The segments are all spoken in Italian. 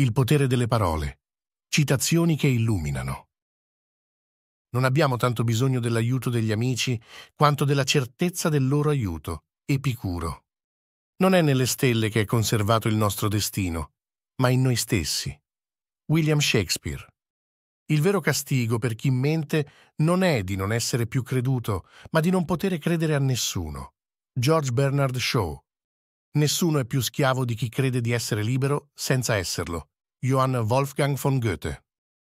Il potere delle parole. Citazioni che illuminano. Non abbiamo tanto bisogno dell'aiuto degli amici quanto della certezza del loro aiuto, Epicuro. Non è nelle stelle che è conservato il nostro destino, ma in noi stessi. William Shakespeare. Il vero castigo per chi mente non è di non essere più creduto, ma di non potere credere a nessuno. George Bernard Shaw. Nessuno è più schiavo di chi crede di essere libero senza esserlo. Johann Wolfgang von Goethe.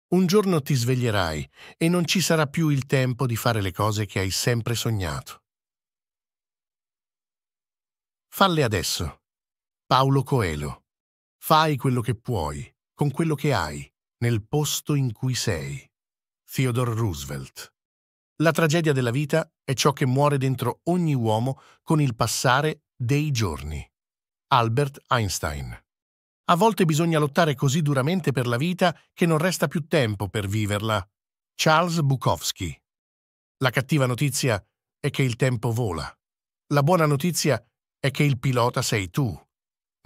Un giorno ti sveglierai e non ci sarà più il tempo di fare le cose che hai sempre sognato. Falle adesso. Paolo Coelho. Fai quello che puoi, con quello che hai, nel posto in cui sei. Theodore Roosevelt. La tragedia della vita è ciò che muore dentro ogni uomo con il passare dei giorni. Albert Einstein. A volte bisogna lottare così duramente per la vita che non resta più tempo per viverla. Charles Bukowski. La cattiva notizia è che il tempo vola. La buona notizia è che il pilota sei tu.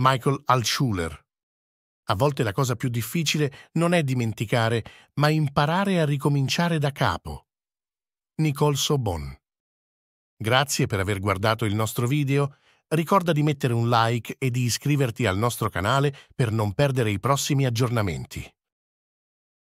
Michael Altschuler. A volte la cosa più difficile non è dimenticare, ma imparare a ricominciare da capo. Nicole Sobon. Grazie per aver guardato il nostro video ricorda di mettere un like e di iscriverti al nostro canale per non perdere i prossimi aggiornamenti.